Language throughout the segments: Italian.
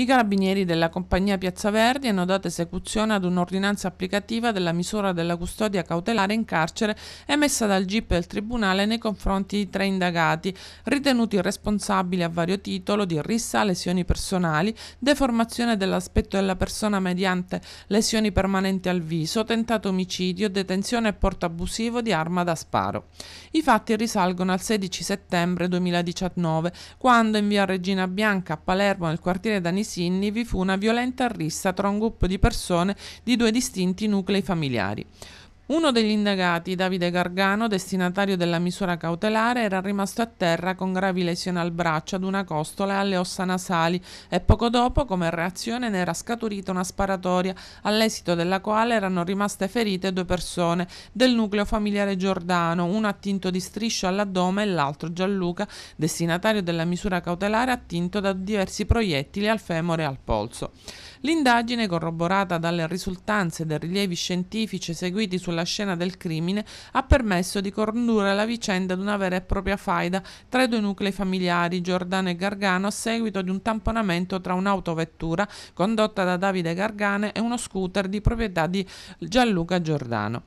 I carabinieri della compagnia Piazza Verdi hanno dato esecuzione ad un'ordinanza applicativa della misura della custodia cautelare in carcere emessa dal GIP del Tribunale nei confronti di tre indagati, ritenuti responsabili a vario titolo di rissa, lesioni personali, deformazione dell'aspetto della persona mediante lesioni permanenti al viso, tentato omicidio, detenzione e porto abusivo di arma da sparo. I fatti risalgono al 16 settembre 2019, quando in via Regina Bianca a Palermo, nel quartiere Danisi, Sinni vi fu una violenta rissa tra un gruppo di persone di due distinti nuclei familiari. Uno degli indagati, Davide Gargano, destinatario della misura cautelare, era rimasto a terra con gravi lesioni al braccio, ad una costola e alle ossa nasali e poco dopo, come reazione, ne era scaturita una sparatoria, all'esito della quale erano rimaste ferite due persone del nucleo familiare Giordano, uno attinto di striscio all'addome e l'altro Gianluca, destinatario della misura cautelare, attinto da diversi proiettili al femore e al polso. L'indagine, corroborata dalle risultanze dei rilievi scientifici eseguiti sulla scena del crimine, ha permesso di condurre la vicenda ad una vera e propria faida tra i due nuclei familiari, Giordano e Gargano, a seguito di un tamponamento tra un'autovettura condotta da Davide Gargane e uno scooter di proprietà di Gianluca Giordano.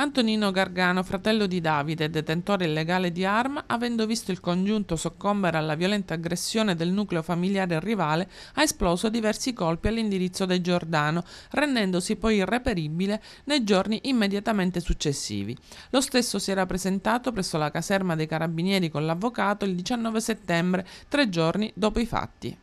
Antonino Gargano, fratello di Davide, detentore illegale di arma, avendo visto il congiunto soccombere alla violenta aggressione del nucleo familiare rivale, ha esploso diversi colpi all'indirizzo del Giordano, rendendosi poi irreperibile nei giorni immediatamente successivi. Lo stesso si era presentato presso la caserma dei carabinieri con l'avvocato il 19 settembre, tre giorni dopo i fatti.